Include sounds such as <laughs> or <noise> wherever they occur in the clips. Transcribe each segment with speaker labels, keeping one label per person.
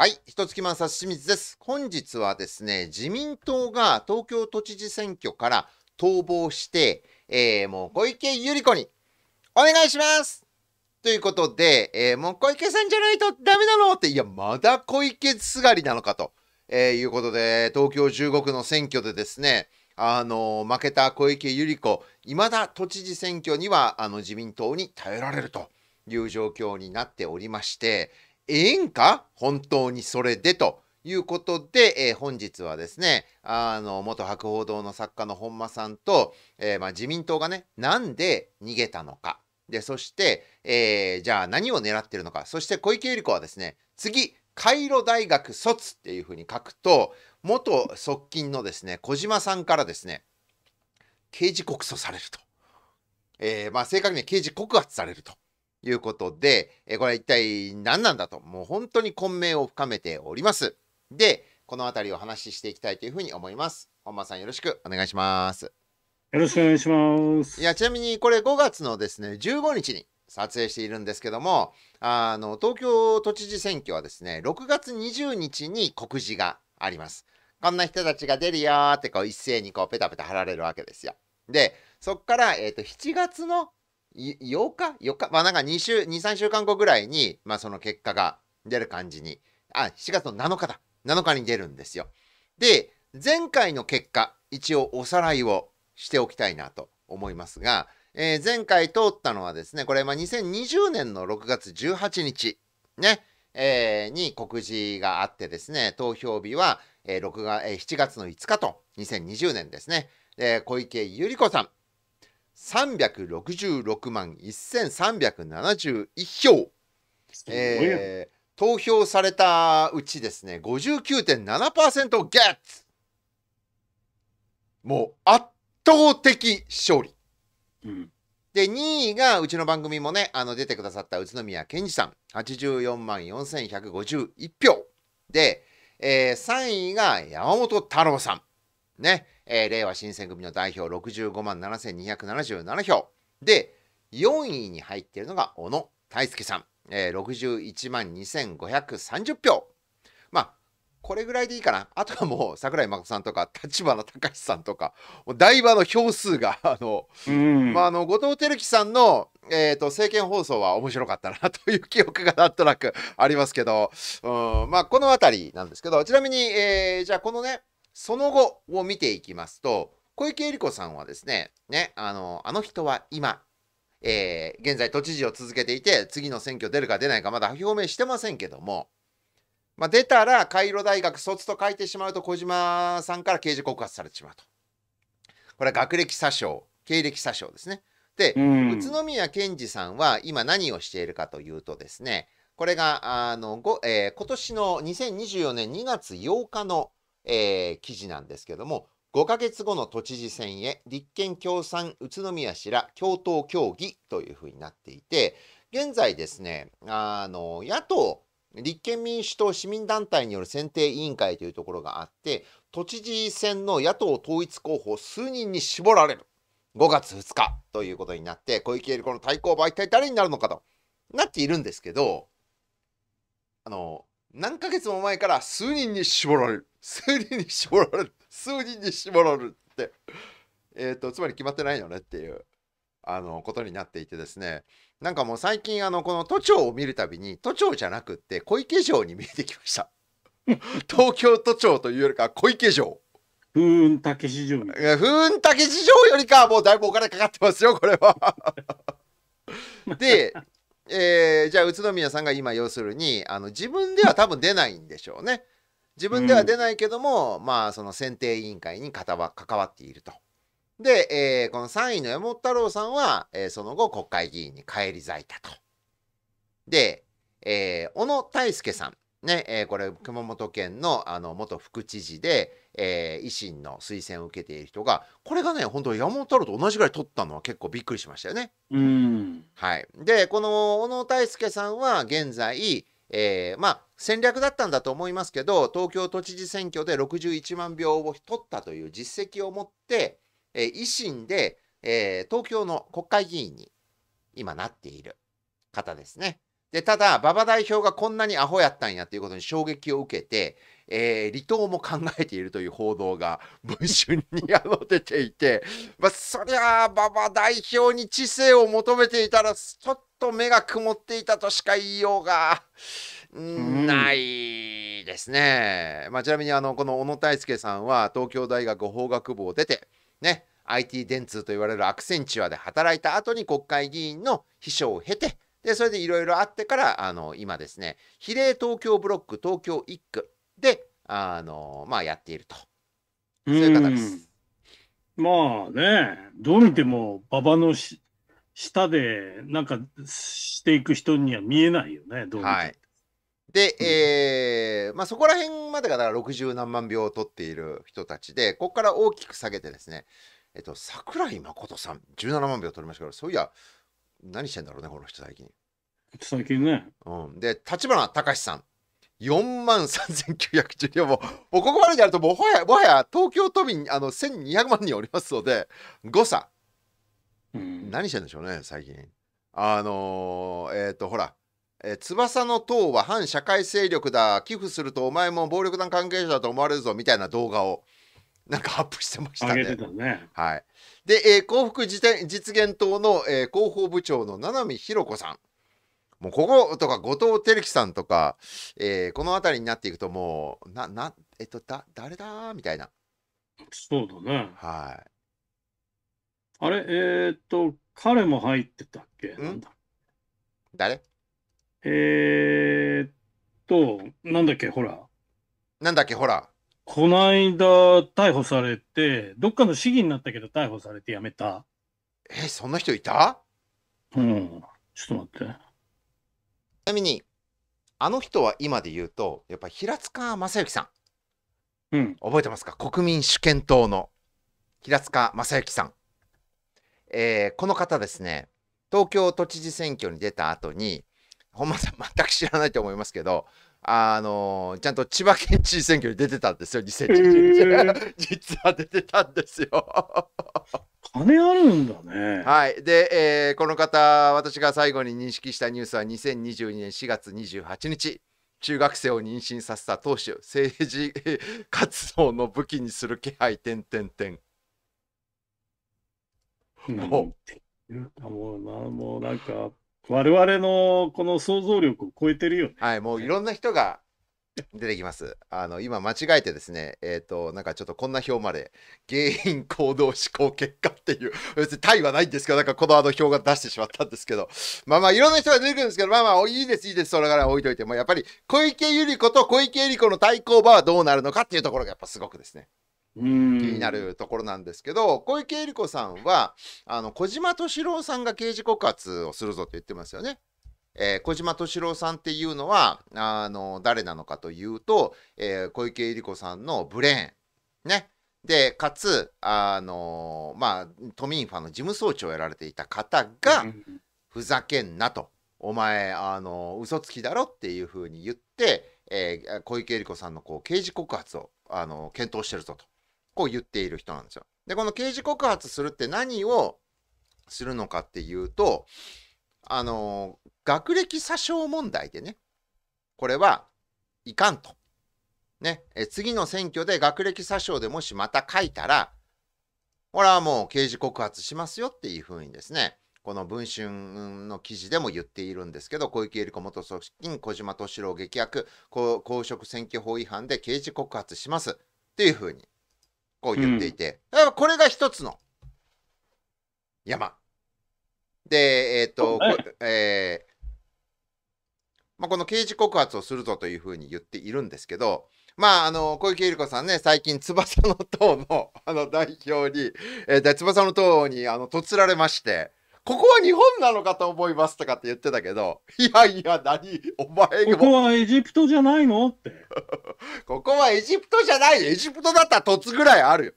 Speaker 1: はい、一月間察清水です。本日はですね、自民党が東京都知事選挙から逃亡して、えー、もう小池百合子にお願いしますということで、えー、もう小池さんじゃないとダメなのって、いや、まだ小池すがりなのかと、えー、いうことで、東京15区の選挙でですね、あの負けた小池百合子、いまだ都知事選挙にはあの自民党に頼られるという状況になっておりまして、ええんか本当にそれでと。いうことで、えー、本日はですね、あの、元博報堂の作家の本間さんと、えー、まあ、自民党がね、なんで逃げたのか。で、そして、えー、じゃあ何を狙ってるのか。そして小池百合子はですね、次、カイロ大学卒っていうふうに書くと、元側近のですね、小島さんからですね、刑事告訴されると。えまあ、正確には刑事告発されるということで、えこれは一体何なんだと、もう本当に混迷を深めております。で、このあたりを話ししていきたいというふうに思います。本間さんよろしくお願いします。よろしくお願いします。いや、ちなみにこれ5月のですね、15日に撮影しているんですけども、あの、東京都知事選挙はですね、6月20日に告示があります。こんな人たちが出るよーってこう一斉にこうペタペタ貼られるわけですよ。で、そこから、えー、と、7月の8日 ?4 日まあなんか2週、2、3週間後ぐらいに、まあその結果が出る感じに、あ、7月の7日だ。7日に出るんですよ。で、前回の結果、一応おさらいをしておきたいなと思いますが、えー、前回通ったのはですね、これ、まあ、2020年の6月18日、ね、えー、に告示があってですね、投票日は、えー、6月えー、7月の5日と、2020年ですね、えー、小池百合子さん、366万1371票、えー、投票されたうちですね59.7%をゲッツもう圧倒的勝利、うん、で2位がうちの番組もねあの出てくださった宇都宮健児さん84万4151票で、えー、3位が山本太郎さんね、えー、令和新選組の代表65万7277票。で、4位に入っているのが小野泰輔さん、えー、61万2530票。まあ、これぐらいでいいかな。あとはもう桜井誠さんとか立花隆さんとか、台場の票数が、<laughs> あの、まあ、あの後藤輝樹さんの、えーと、と政見放送は面白かったなという記憶がなんとなくありますけど、うんまあ、この辺りなんですけど、ちなみに、えー、じゃあこのね、その後を見ていきますと、小池百合子さんはですね、ね、あの、あの人は今、えー、現在都知事を続けていて、次の選挙出るか出ないかまだ表明してませんけども、まあ、出たら、カイロ大学卒と書いてしまうと、小島さんから刑事告発されてしまうと。これは学歴詐称、経歴詐称ですね。で、宇都宮健治さんは今何をしているかというとですね、これが、あの、ごえー、今年の2024年2月8日のえー、記事なんですけども、5ヶ月後の都知事選へ立憲共産宇都宮氏ら共闘協議というふうになっていて、現在ですね、あの野党、立憲民主党市民団体による選定委員会というところがあって、都知事選の野党統一候補数人に絞られる。5月2日ということになって、小池百合子の対抗馬は一体誰になるのかとなっているんですけど、あの、何ヶ月も前から数人に絞られる数人に絞られる数人に絞られるってえっとつまり決まってないよねっていうあのことになっていてですねなんかもう最近あのこの都庁を見るたびに都庁じゃなくって小池城に見えてきました <laughs> 東京都庁というよりか小池城風雲竹市場風雲竹市場よりかはもうだいぶお金かかってますよこれは <laughs> でえー、じゃあ宇都宮さんが今要するにあの自分では多分出ないんでしょうね。自分では出ないけども、うん、まあその選定委員会に関わっていると。で、えー、この3位の山本太郎さんは、えー、その後国会議員に返り咲いたと。で、えー、小野泰輔さんね、えー、これ熊本県のあの元副知事で、えー、維新の推薦を受けている人がこれがね本当山本太郎と同じぐらい取ったのは結構びっくりしましたよね。
Speaker 2: うん
Speaker 1: はい、でこの小野泰輔さんは現在、えー、まあ戦略だったんだと思いますけど東京都知事選挙で61万票を取ったという実績を持って、えー、維新で、えー、東京の国会議員に今なっている方ですね。で、ただ、馬場代表がこんなにアホやったんやということに衝撃を受けて、えー、離党も考えているという報道が文春に出ていて、まあ、そりゃあ馬場代表に知性を求めていたらちょっと目が曇っていたとしか言いようが。ないですね、まあ、ちなみにあのこの小野泰輔さんは東京大学法学部を出て、ね、IT 電通と言われるアクセンチュアで働いた後に国会議員の秘書を経てで、それでいろいろあってから、あの、今ですね、比例東京ブロック東京1区で、あの、まあ、やっていると。
Speaker 2: そういう方です。まあね、どう見ても、馬場のし下で、なんかしていく人には見えないよね、どう見ても。は
Speaker 1: いで、えー、まあ、そこら辺までがだから60何万票を取っている人たちで、ここから大きく下げてですね、えっと、桜井誠さん、17万票取りましたけど、そういや、何してんだろうねこの人最近最近ね、うん、で立花隆さん4万3910両もうここまでやるともはやもはや東京都民あの1200万人おりますので誤差、うん、何してんでしょうね最近あのー、えっ、ー、とほらえ翼の党は反社会勢力だ寄付するとお前も暴力団関係者だと思われるぞみたいな動画をなんかアップしてましたね。たねはい。で、えー、幸福実現党の、えー、広報部長の七海博子さん。もうこことか後藤輝樹さんとか、えー、この辺りになっていくともう、な、な、えっと、だ、誰だみたいな。そうだね。はい。あれ、えー、っと、彼も入ってたっけなんだ
Speaker 2: 誰えー、っと、なんだっけ、ほら。
Speaker 1: なんだっけ、ほら。
Speaker 2: この間逮捕されて、どっかの市議になったけど逮捕されて辞めた。
Speaker 1: え、そんな人いた
Speaker 2: うん、ちょっと待って。
Speaker 1: ちなみに、あの人は今で言うと、やっぱ平塚正幸さん。うん。覚えてますか国民主権党の平塚正幸さん。えー、この方ですね、東京都知事選挙に出た後に、本間さん全く知らないと思いますけど、あのちゃんと千葉県知事選挙に出てたんですよ、2011年。えー、実は出てたんですよ。
Speaker 2: 金あるんだ
Speaker 1: ね。はい。で、えー、この方、私が最後に認識したニュースは2022年4月28日、中学生を妊娠させた党首、政治 <laughs> 活動の武器にする気配、点点点。もう、もうな、もうなんか、我々のこの想像力を超えてるよね。はい、もういろんな人が出てきます。あの今間違えてですね、えっ、ー、となんかちょっとこんな表まで原因行動思考結果っていう別に対はないんですけど、なんかこのあの表が出してしまったんですけど、まあまあいろんな人が出てくるんですけど、まあまあいいですいいですそれから置いといてもやっぱり小池百合子と小池百合子の対抗馬はどうなるのかっていうところがやっぱすごくですね。気
Speaker 2: にな
Speaker 1: るところなんですけど小池百合子さんはあの小島敏郎さんが刑事告発をするぞと言ってますよね。えー、小島敏郎さんっていうのはあの誰なのかというと、えー、小池百合子さんのブレーンねでかつあのー、まあ都民ファの事務総長をやられていた方が「ふざけんな」と「お前あのー、嘘つきだろ」っていうふうに言って、えー、小池百合子さんのこう刑事告発をあのー、検討してるぞとこう言っている人なんですよ。で、この刑事告発するって何をするのかっていうと、あの、学歴詐称問題でね、これはいかんと。ね、え次の選挙で学歴詐称でもしまた書いたら、これはもう刑事告発しますよっていうふうにですね、この文春の記事でも言っているんですけど、小池百合子元側近、小島敏郎劇薬、公職選挙法違反で刑事告発しますっていうふうにこう言っていて、うん、これが一つの山。で、えっ、ー、と、えー、まあ、この刑事告発をするぞというふうに言っているんですけど、まあ、あの小池百合子さんね、最近、翼の党のあの代表に、えー、翼の党にあのとつられまして、ここは日本なのかと思いますとかって言ってたけど、いやいや、何、お前こ
Speaker 2: こはエジプトじゃないのって。
Speaker 1: <laughs> ここはエジプトじゃないエジプトだったら凸ぐらいあるよ。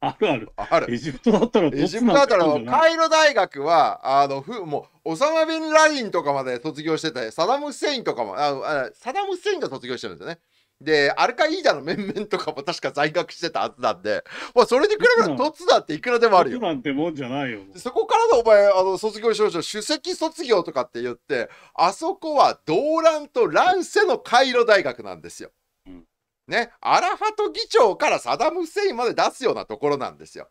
Speaker 1: あるある。ある。
Speaker 2: エジプトだったらエジプトだったら、カ
Speaker 1: イロ大学は、あの、ふもう、オサマ・ビン・ラインとかまで卒業してたサダム・セインとかも、ああサダム・セインが卒業してるんですよね。で、アルカイーダの面々とかも確か在学してたはずなんで、まあ、それに比べたら突だっていくらでもあるよ。なんてもんじゃないよ。そこからのお前、あの、卒業証書、首席卒業とかって言って、あそこは動乱と乱世のカイロ大学なんですよ。うん、ね、アラファト議長からサダム・フセインまで出すようなところなんですよ。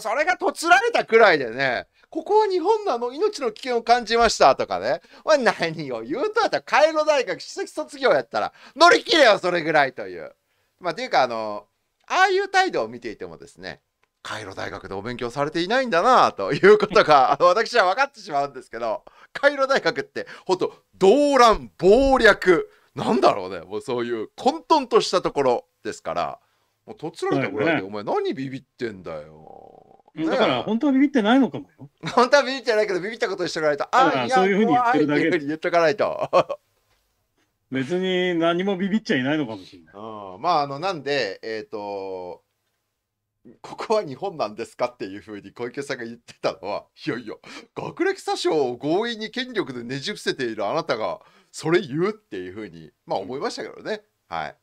Speaker 1: それがとつられたくらいでね、ここは日本なの命の危険を感じましたとかね。まあ、何を言うとあったら、カイロ大学首席卒業やったら、乗り切れよ、それぐらいという。まあ、ていうか、あの、ああいう態度を見ていてもですね、カイロ大学でお勉強されていないんだなということが <laughs> 私は分かってしまうんですけどカイロ大学ってほんと動乱暴略なんだろうねもうそういう混沌としたところですからもうとつられたぐらいで、ね、お前何ビビってんだよだから本当はビビってないのかもよ。本当はビビってないけどビビったことにしておかないと。ああ、そういうふうに言ってるだけで。言っとかないと。別に何もビビっちゃいないのかもしれない。<laughs> うん、まああのなんでえっ、ー、とここは日本なんですかっていうふうに小池さんが言ってたのはいやいや学歴詐称を強引に権力でねじ伏せているあなたがそれ言うっていうふうにまあ思いましたけどね、はい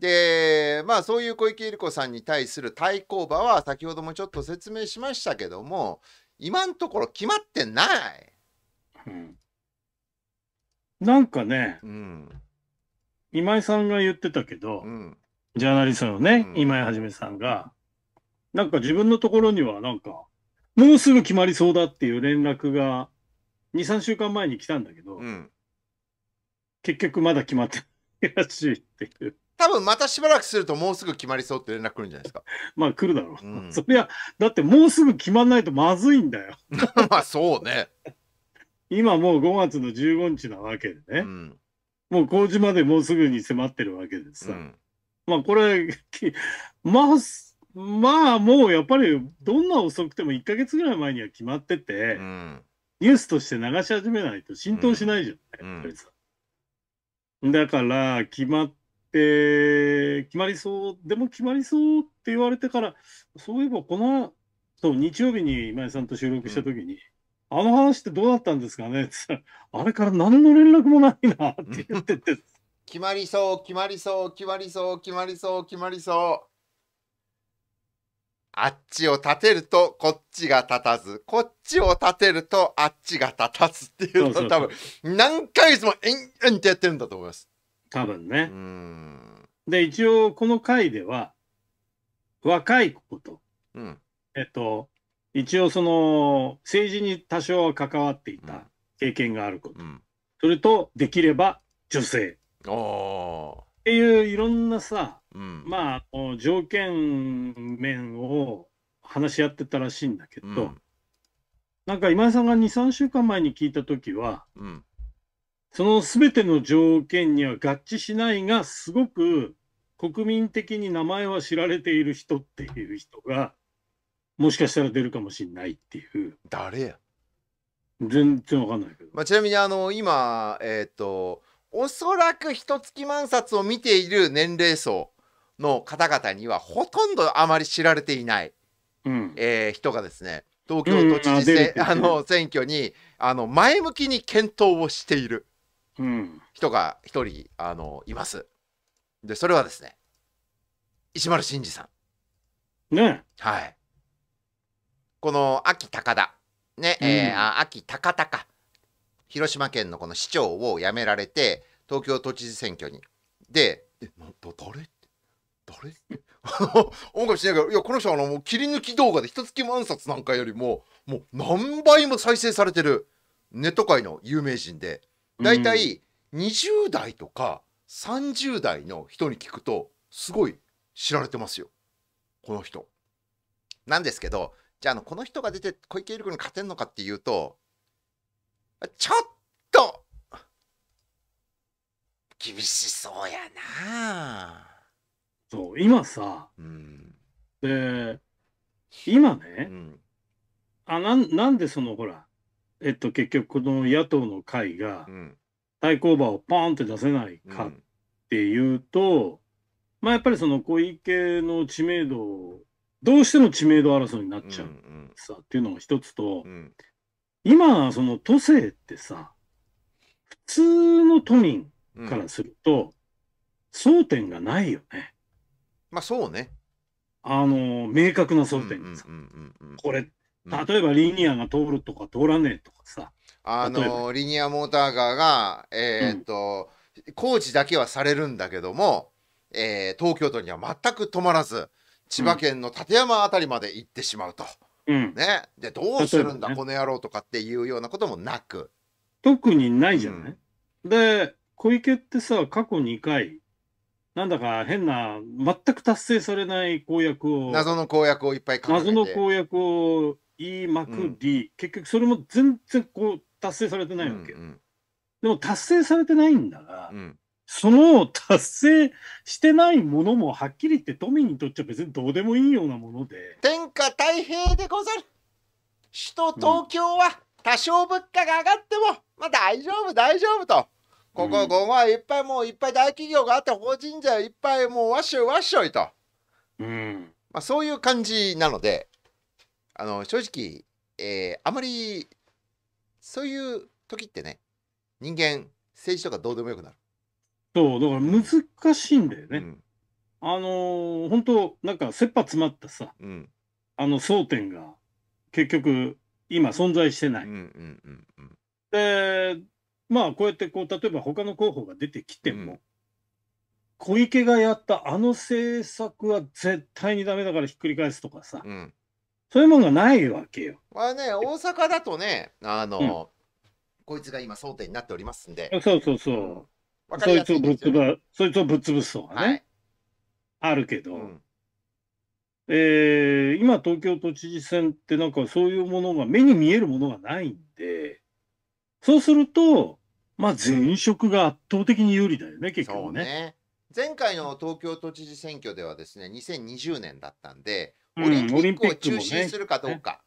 Speaker 1: で、まあそういう小池百合子さんに対する対抗馬は先ほどもちょっと説明しましたけども、今のところ決まってない。うん、
Speaker 2: なんかね、うん、今井さんが言ってたけど、うん、ジャーナリストのね、今井はじめさんが、なんか自分のところにはなんか、もうすぐ決まりそうだっていう連絡が2、3週間前に来たんだけど、結局まだ決まってないらしいっていう。多分またしばらくするともうすぐ決まりそうって連絡来るんじゃないですか。まあ来るだろう。うん、<laughs> そりゃ、だってもうすぐ決まんないとまずいんだよ。<laughs> まあそうね。今もう5月の15日なわけでね、うん、もう工事までもうすぐに迫ってるわけでさ、うん、まあこれ、まあ、まあもうやっぱりどんな遅くても1か月ぐらい前には決まってて、うん、ニュースとして流し始めないと浸透しないじゃない、だから決まってって決まりそうでも決まりそうって言われてからそういえばこのそう日曜日に今井さんと収録した時に、うん、あの話ってどうだったんですかねって言ったらあれから何の連絡もないなって言ってて
Speaker 1: 決まりそう決まりそう決まりそう決まりそう決まりそうあっちを立てるとこっちが立たず、こっちを立てるとあっちが立たずっていうのを多分何ヶ月も延々てやってるんだと思います。多分ね。
Speaker 2: で、一応この回では、若い子と、うん、えっと、一応その政治に多少関わっていた経験があること、うん、それとできれば女性っていういろんなさ、うん、まあ条件面を話し合ってたらしいんだけど、うん、なんか今井さんが23週間前に聞いた時は、うん、その全ての条件には合致しないが、すごく国民的に名前は知られている人っていう人が、
Speaker 1: もしかしたら出るかもしれないっていう。誰や全然わかんないけど。まあ、ちなみに、あの、今、えっ、ー、と、おそらく一月万冊を見ている年齢層の方々には、ほとんどあまり知られていない、うん、えー、人がですね、東京都知事選選挙にあの前向きに検討をしている。人が一人あのいますでそれはですね石丸慎二さんねはいこの秋高田ね、うん、えー、秋高田か広島県のこの市長を辞められて東京都知事選挙にで「えなて誰?」誰 <laughs> 音楽しないけどいやこの人あのもう切り抜き動画で一月万冊なんかよりももう何倍も再生されてるネット界の有名人で大体20代とか30代の人に聞くとすごい知られてますよこの人。なんですけどじゃああのこの人が出て小池百合子に勝てんのかっていうとちょっと厳しそうや
Speaker 2: なそう今さ、うん、で今ね、うん、あなんなんでそのほらえっと、結局この野党の会が対抗馬をポーンって出せないかっていうと、まあ、やっぱりその小池の知名度どうしても知名度争いになっちゃうさ、っていうのが一つと、今その都政ってさ普通の都民からすると、争点がないよね。まあそうね。あの明確な争点がさ、これ例えばリニアが通るとか通らねえとかさ。
Speaker 1: あのリニアモーターガーが、えー、っと、うん、工事だけはされるんだけども、えー、東京都には全く止まらず、千葉県の館山辺りまで行ってしまうと。うん、ね、でどうするんだ、ね、この野郎とかっていうようなこともなく。特にないじゃない、うん、で小池ってさ過去2回
Speaker 2: なんだか変な全く達成されない公約を謎の公約をいっぱい考えて謎の公約を言いまくり、うん、結局それも全然こう達成されてないわけ、うんうん、でも達成されてないんだが、うん、その達成してないものもはっきり言って都民にとっちゃ別にどうでもいいようなもの
Speaker 1: で天下太平でござる首都東京は多少物価が上がっても、まあ大丈夫大丈夫と。ここ、ここはいっぱいもういっぱい大企業があって法人税いっぱいもうわっしょいわっしょいと、うんまあ、そういう感じなのであの正直、えー、あまりそういう時ってね人間政治とかどうでもよくなる
Speaker 2: そうだから難しいんだよ
Speaker 1: ね、うん、あのー、本当なんか切羽詰まったさ、うん、
Speaker 2: あの争点が結局今存在してない、でまあこうやってこう例えば他の候補が出てきても、うん、小池がやったあの政策は絶対にダメだからひっくり返すとかさ、うんそういうものがないわけよ。
Speaker 1: まあね、大阪だとね、
Speaker 2: あの、うん、
Speaker 1: こいつが今争点になっておりますんで。
Speaker 2: そうそうそう。うん、そいつをぶっ潰そいつをぶっ潰すとかね、はい、あるけど、うん、えー、今東京都知事選ってなんかそういうものが、目に見えるものがないんで、そうすると、まあ前職が圧倒的に有利だよね、結局ね。
Speaker 1: ね前回の東京都知事選挙ではですね、2020年だったんで、オリンピックを中止するかどうか、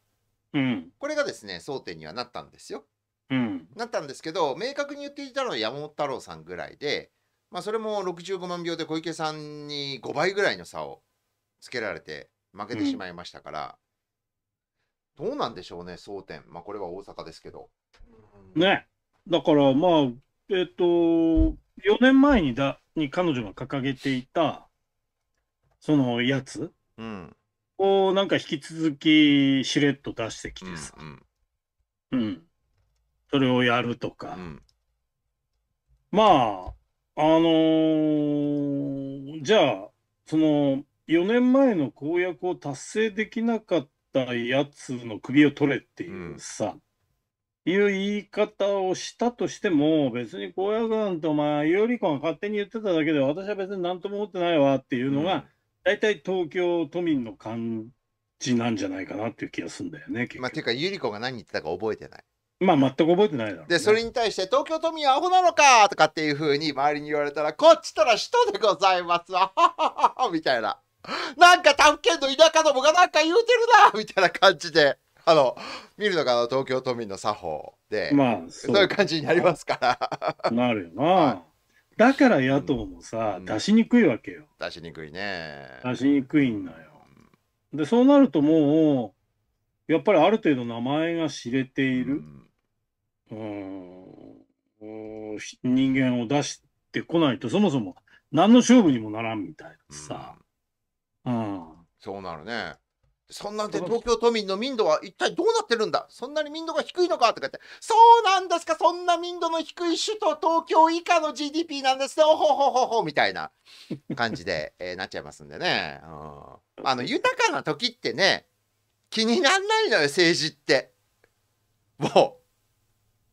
Speaker 1: うん、これがですね争点にはなったんですよ。うん、なったんですけど明確に言っていたのは山本太郎さんぐらいで、まあ、それも65万票で小池さんに5倍ぐらいの差をつけられて負けてしまいましたから、うん、どうなんでしょうね争点、まあ、これは大阪ですけど。
Speaker 2: ねだからまあえっ、ー、と4年前にだに彼女が掲げていたそのやつ、うん、をなんか引き続きしれっと出してきてさ、うんうん、うん、それをやるとか、うん、まああのー、じゃあその4年前の公約を達成できなかったやつの首を取れっていうさ、いう言い方をしたとしても、別に公約なんてお前、有利子が勝手に言ってただけで、私は別に何とも思ってないわっていうのが、大体東京都民の感
Speaker 1: じなんじゃないかなっていう気がするんだよね。まあ、ていうか、ゆり子が何言ってたか覚えてない。まあ、全く覚えてないだろう、ね、で、それに対して、東京都民はアホなのかとかっていうふうに周りに言われたら、こっちとら人でございますわ。みたいな。なんか、他府県の田舎どもがなんか言うてるなみたいな感じで。あの、見るのが東京都民の作法で、まあ、そういう感じになりますから。
Speaker 2: なるよな。はいだから野党もさ、うん、出しにくいわけよ。
Speaker 1: 出しにくいね。
Speaker 2: 出しにくいんだよ。で、そうなるともう、やっぱりある程度名前が知れている、うん、うん人間を出してこないと、そもそも何
Speaker 1: の勝負にもならんみたいなさ。うん。うん、そうなるね。そんなんで東京都民の民度は一体どうなってるんだそんなに民度が低いのかとか言って、そうなんですかそんな民度の低い首都東京以下の GDP なんですねおほほほほみたいな感じで、<laughs> えー、なっちゃいますんでね。うん、あの、豊かな時ってね、気になんないのよ、政治って。も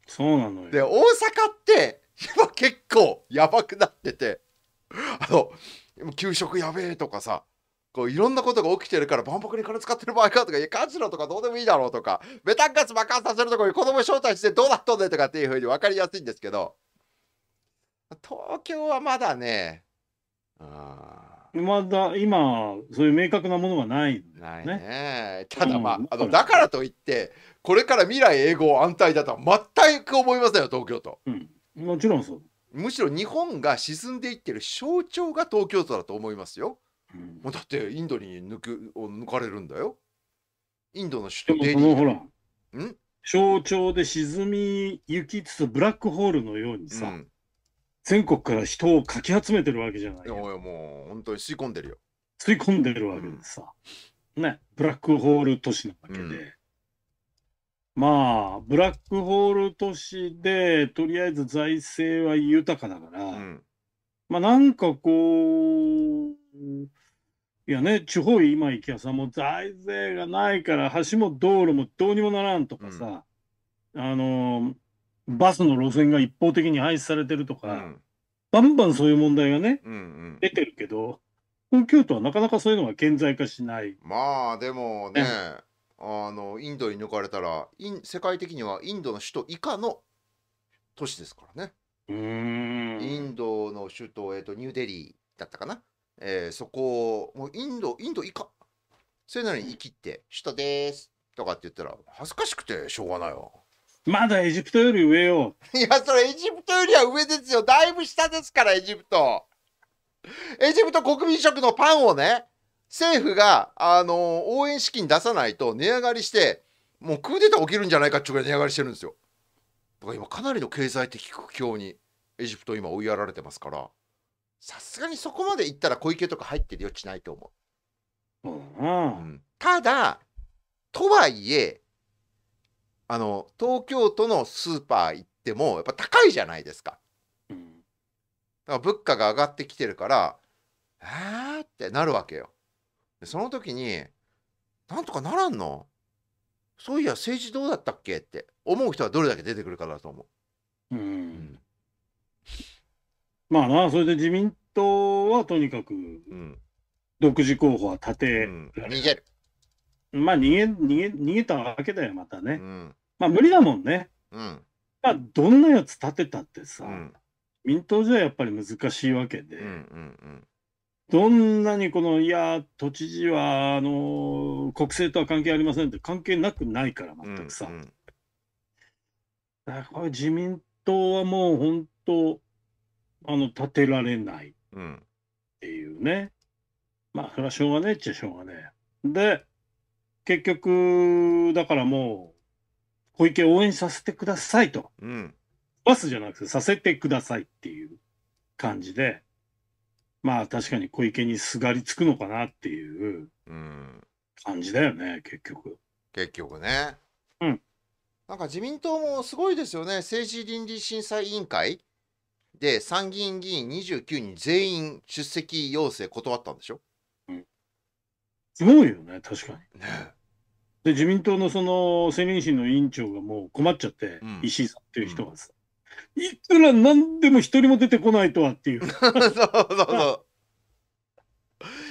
Speaker 1: う。そうなのよ。で、大阪って、今結構やばくなってて、あの、給食やべえとかさ、こういろんなことが起きてるから万博に金使ってる場合かとか、いや、カジノとかどうでもいいだろうとか、ベタンガス爆発させるとこに子供招待してどうなっとんねとかっていうふうに分かりやすいんですけど、東京はまだね、まだ今、そういう明確なものがないね。ないねただまあ、うん、あのだからといって、これから未来永劫安泰だとは全く思いませんよ、東京都。うん、もちろんそう。むしろ日本が沈んでいってる象徴が東京都だと思いますよ。うん、だってインドに抜くを抜かれるんだよ。インドの首
Speaker 2: 都デリー。ほら、ん
Speaker 1: 象徴で沈み
Speaker 2: 行きつつブラックホールのようにさ、うん、全国から人をかき集めてるわけじゃないいやもう本当に吸い込んでるよ吸い込んでるわけでさ、うん、ねブラックホール都市なわけで、うん、まあブラックホール都市でとりあえず財政は豊かだから、まあなんかこういやね、地方今行きゃさ、もう財政がないから、橋も道路もどうにもならんとかさ、うん、あの、バスの路線が一方的に廃止されてるとか、うん、バンバンそういう問題がね、
Speaker 1: うんうん、出てるけど、
Speaker 2: 東京都はなかなかそういうのが顕在化しない。
Speaker 1: まあ、でもね、あの、インドに抜かれたら、イン世界的にはインドの首都以下の都市ですからね。インドの首都、えっ、ー、と、ニューデリーだったかな。えー、そこを、もうインド、インドいか。それなのに生きて、都です。とかって言ったら、恥ずかしくてしょうがないわ。
Speaker 2: まだエジプトより
Speaker 1: 上よ。いや、それエジプトよりは上ですよ。だいぶ下ですから、エジプト。エジプト国民食のパンをね、政府が、あのー、応援資金出さないと値上がりして、もうクーデター起きるんじゃないかっていうぐらい値上がりしてるんですよ。だから今かなりの経済的苦境にエジプト今追いやられてますから。さすがにそこまでいったら小池とか入ってる余地ないと思う。うん、ただとはいえあの東京都のスーパー行ってもやっぱ高いじゃないですか。うん、だから物価が上がってきてるから「えー?」ってなるわけよ。でその時に「なんとかならんのそういや政治どうだったっけ?」って思う人はどれだけ出てくるかだと思
Speaker 2: う。うん、うん
Speaker 1: まあな、それで自民党
Speaker 2: はとにかく、独自候補は立て、うん逃げる。まあ逃げ、逃げ、逃げたわけだよ、またね。うん、まあ無理だもんね。まあどんなやつ立てたってさ、民党じゃやっぱり難しいわけで、うんうんうん、どんなにこの、いや、都知事は、あのー、国政とは関係ありませんって関係なくないから、全くさ。うんうん、だから自民党はもう本当、あの、立てられないっうん。ていうね。まあ、それはしょうがねえっちゃしょうがねえ。で、結局、だからもう、小池応援させてくださいと。うん。バスじゃなくて、させてくださいっていう感じで、まあ、確かに小池にすがりつくのかなっていううん。感じだよね、
Speaker 1: 結局。結局ね。うん。なんか自民党もすごいですよね。政治倫理審査委員会で、参議院議員29人全員出席要請断ったんでしょ、
Speaker 2: うん、すごいよ
Speaker 1: ね、確かに。ね
Speaker 2: で自民党のその政倫審の委員長がもう困っちゃって、うん、石井さんっていう人がさ、うん、いくら何でも一人も出てこないとはっていう。<laughs> そうそう
Speaker 1: そ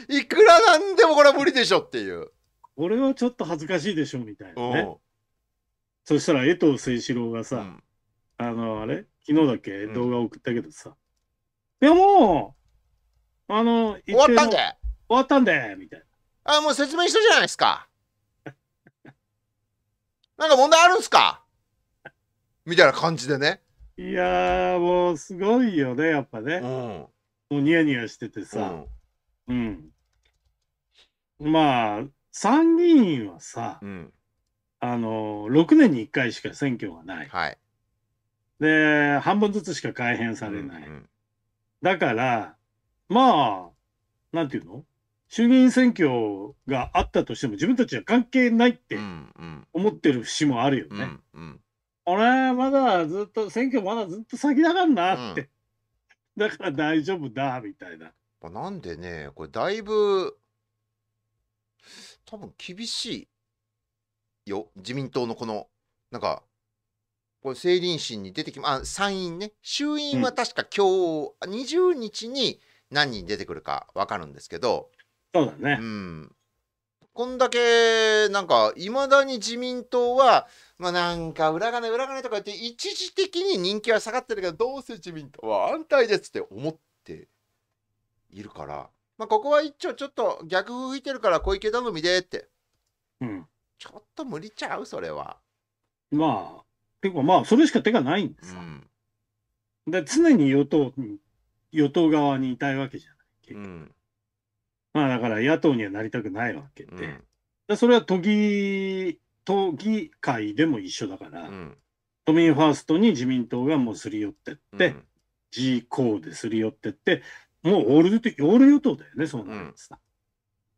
Speaker 1: う。いくらなんでもこれは無理でしょっていう。これは
Speaker 2: ちょっと恥ずかしいでしょみたいなね。そしたら江藤誠志郎がさ、うん、あのあれ昨日だっけ、うん動画送ったけどさ。でも、あの、終わったんで終わったんで、みたいな。あ、もう説明したじゃないですか。<laughs>
Speaker 1: なんか問題あるんすかみたいな感
Speaker 2: じでね。いやー、もうすごいよね、やっぱうね。ん。もうニヤニヤしててうさ。ん。うん。まあ、参議院はさ、うん。あの、6年に1回しか選挙がない。はい。で、半分ずつしか改変されない。うんうん、だから、まあ、なんていうの衆議院選挙があったとしても自分たちは関係ないって思ってる節もあるよね。うんうん、俺まだず
Speaker 1: っと選挙まだずっと先だからなって、うん、だから大丈夫だみたいな。なんでねこれだいぶ多分厳しいよ自民党のこのなんかこれ政倫審に出てきまあ参院ね衆院は確か今日、うん、20日に何人出てくるか分かるんですけどそうだね、うん、こんだけなんかいまだに自民党はまあなんか裏金裏金とか言って一時的に人気は下がってるけどどうせ自民党は安泰ですって思っているから、まあ、ここは一応ちょっと逆風吹いてるから小池頼みでって、うん、ちょっと無理ちゃうそれは。
Speaker 2: まあていうかまあ、それしか手がないんですよ。うん、で常に与党に、与党側にいたいわけじゃない。うん、まあだから野党にはなりたくないわけで。うんでそれは都議、都議会でも一緒だから、うん、都民ファーストに自民党がもうすり寄ってって、うん、G コですり寄ってって、もうオール、オール与党だよね、そうなるです、うん、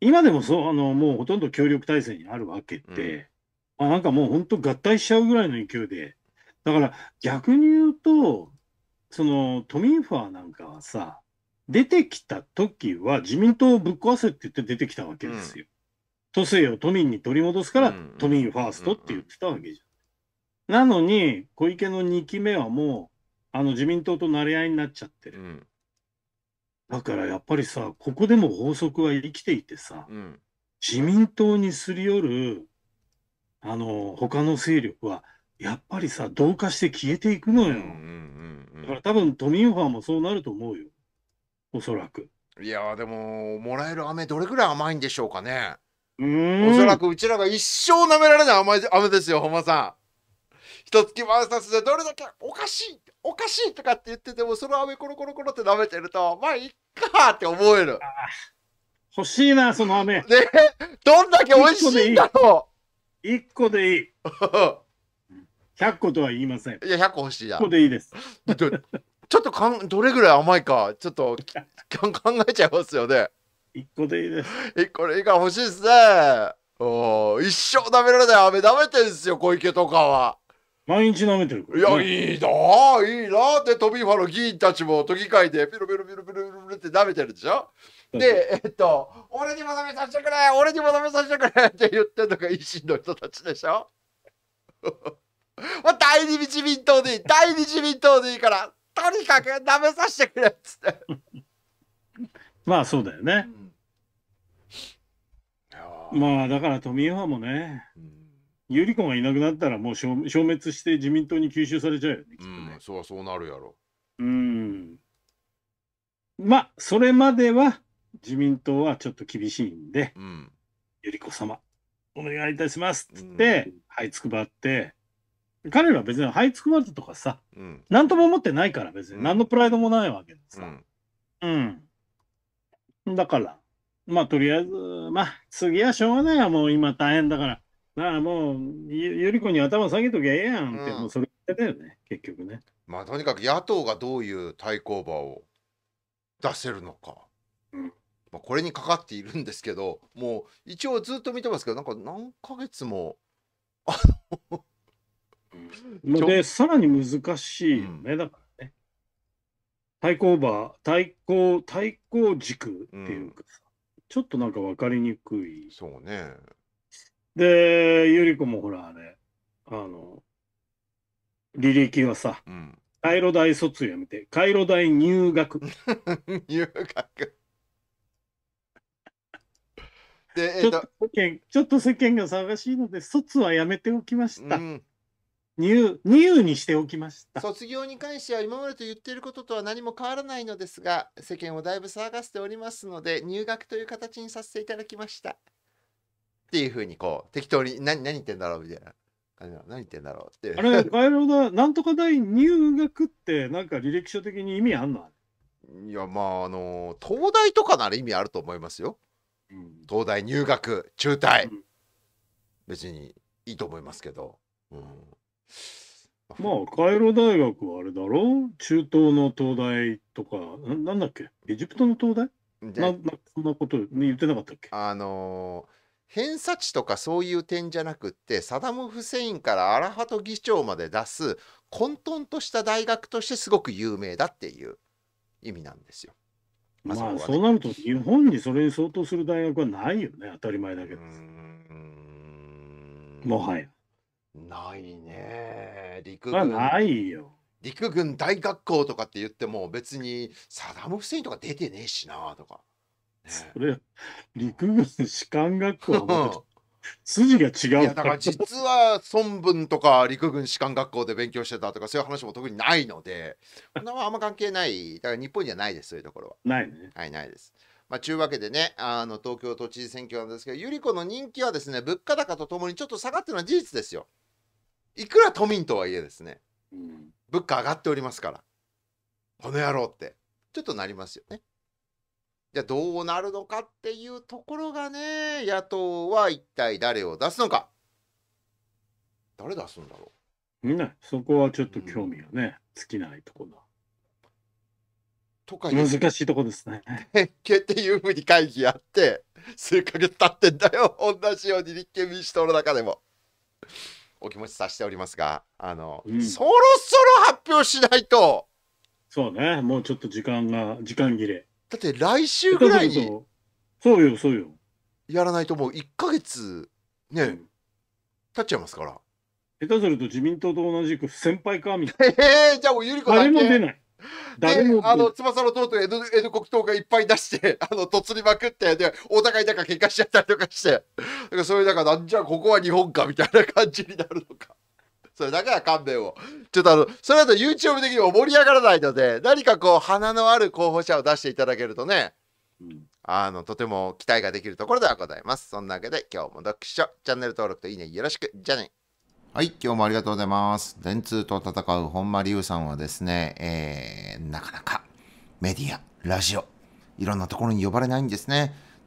Speaker 2: 今でもそう、あの、もうほとんど協力体制にあるわけで、あなんかもう本当合体しちゃうぐらいの勢いで。だから逆に言うと、その都民ファーなんかはさ、出てきた時は自民党をぶっ壊せって言って出てきたわけですよ。うん、都政を都民に取り戻すから、うん、都民ファーストって言ってたわけじゃん。うん、なのに、小池の2期目はもう、あの自民党と馴れ合いになっちゃってる。だからやっぱりさ、ここでも法則は生きていてさ、自民党にすり寄るあの、他の勢力は、やっぱりさ、同化して消えていくのよ。
Speaker 1: だから多分、都民ファンもそうなると思うよ。おそらく。いやでも、もらえる飴どれぐらい甘いんでしょうかね。
Speaker 2: うおそらくうちら
Speaker 1: が一生舐められない甘い飴ですよ、本間さん。一月バーサスでどれだけおかしい、おかしいとかって言ってても、その飴コロコロコロって舐めてると、まあ、いっかって思える。
Speaker 2: 欲しいな、その飴。ね
Speaker 1: どんだけ美味しいんだろう。一個でいい。<laughs> 百個とは言いません。いや、百個欲しいや。1個でいいです。ちょっとかんどれぐらい甘いか、ちょっと考えちゃいますよね。一個でいいです。一個でいいから欲しいですね。お一生食べられない飴食べてるんですよ、小池とかは。
Speaker 2: 毎日舐めてるいや、いい
Speaker 1: ないいなってトビーファの議員たちも都議会でピロピロピロピロピロって舐めてるでしょで、えっと、俺にも舐めさせてくれ俺にも舐めさせてくれって言ってるのが維新の人たちでしょまあ、第二自民党でいい第二自民党でいいからとにかく舐めさせてくれっつって
Speaker 2: まあそうだよね、うん、まあだからトミーファもね、うんゆり子がいなくなったらもう消滅して自民党に吸収されちゃうよね、ね。
Speaker 1: うん、そうはそうなるやろ。
Speaker 2: うん。まあ、それまでは自民党はちょっと厳しいんで、うん、ゆり子様、お願いいたしますっつって、うん、はいつくばって、彼らは別にはいつくばってとかさ、
Speaker 1: うん、何とも
Speaker 2: 思ってないから別に、何のプライドもないわけでさ。うん。うん、だから、まあとりあえず、まあ次はしょうがないや、もう今大変だから、ああもう、ゆり子に頭下げときゃええやんって、もうそれ言ってたよね、
Speaker 1: 結局ね。まあ、とにかく野党がどういう対抗馬を出せるのか。まあ、これにかかっているんですけど、もう一応ずっと見てますけど、なんか何ヶ月も、あので、さ
Speaker 2: らに難しいよね、だからね。対抗馬、対抗、対抗軸っていうか、ちょっとなんか分かりにくい。そうね。で、ゆり子もほら、あれ、あの、履歴はさ、うん、カイロ大卒やめて、カイロ大入学。<laughs> 入学。で、えっと、ちょっと世間が騒がしいので、卒はやめておきました。うん入入にしておきまし
Speaker 1: た卒業に関しては今までと言っていることとは何も変わらないのですが世間をだいぶ騒がせておりますので入学という形にさせていただきました。っていうふうにこう適当に何何言ってんだろうみたいな感じの何言ってんだろうってあれ
Speaker 2: カイロだなんとか大
Speaker 1: 入学ってなんか履歴書的に意味あんのいやまああの東大とかなら意味あると思いますよ、うん、東大入学中退、うん、別にいいと思いますけど、うん、ま
Speaker 2: あカイロ大学はあれだろう中東の東大とかなんだっけエジプトの東大ななそんなこと言ってなかったっ
Speaker 1: けあのー偏差値とかそういう点じゃなくってサダム・フセインからアラハト議長まで出す混沌とした大学としてすごく有名だっていう意味なんですよ。まあそ、ね,、そ
Speaker 2: うなると日本にそれに相当する大学はないよね
Speaker 1: 当たり前だけど。もはや。ないね陸軍。ないよ。陸軍大学校とかって言っても別にサダム・フセインとか出てねえしなとか。
Speaker 2: それ、陸軍士官学校はま筋が違ういやだから実は
Speaker 1: 孫文とか陸軍士官学校で勉強してたとかそういう話も特にないのでこんなあんま関係ないだから日本じゃないですそういうところはないねはいないですまあ、ちゅうわけでね、あの東京都知事選挙なんですけど、百合子の人気はですね、物価高とともにちょっと下がってるのは事実ですよ。いくら都民とはいえですね、うん、物価上がっておりますから、この野郎って、ちょっとなりますよね。じゃあどうなるのかっていうところがね、野党は一体誰を出すのか。誰出すんだろ
Speaker 2: う。ね、そこはちょっと興味がね、
Speaker 1: うん、尽きないとこだ。とか難しいとこですね。っていうふうに会議やって、数ヶ月経ってんだよ、同じように立憲民主党の中でも。お気持ちさしておりますが、あの、うん、そろそろ発
Speaker 2: 表しないと。そうね、もうちょっと時間が、時間切れ。だって来週ぐらいにそうよそうよやらないともう1か月ね、う経っちゃいますから下手すると自民党と同じく先輩かみたいなえ
Speaker 1: <laughs> えー、じゃあもうゆり子だけ誰も出ない誰もあの翼の党と江戸江戸国党がいっぱい出して <laughs> あのとつりまくってでお互いなんか喧嘩しちゃったりとかしてだからそういれだからなんじゃここは日本かみたいな感じになるのかそれだけは勘弁を。ちょっとあの、それだと YouTube 的にも盛り上がらないので、何かこう、花のある候補者を出していただけるとね、うん、あの、とても期待ができるところではございます。そんなわけで、今日も読書、チャンネル登録といいねよろしく。じゃね。はい、今日もありがとうございます。電通と戦う本間龍さんはですね、えー、なかなかメディア、ラジオ、いろんなところに呼ばれないんですね。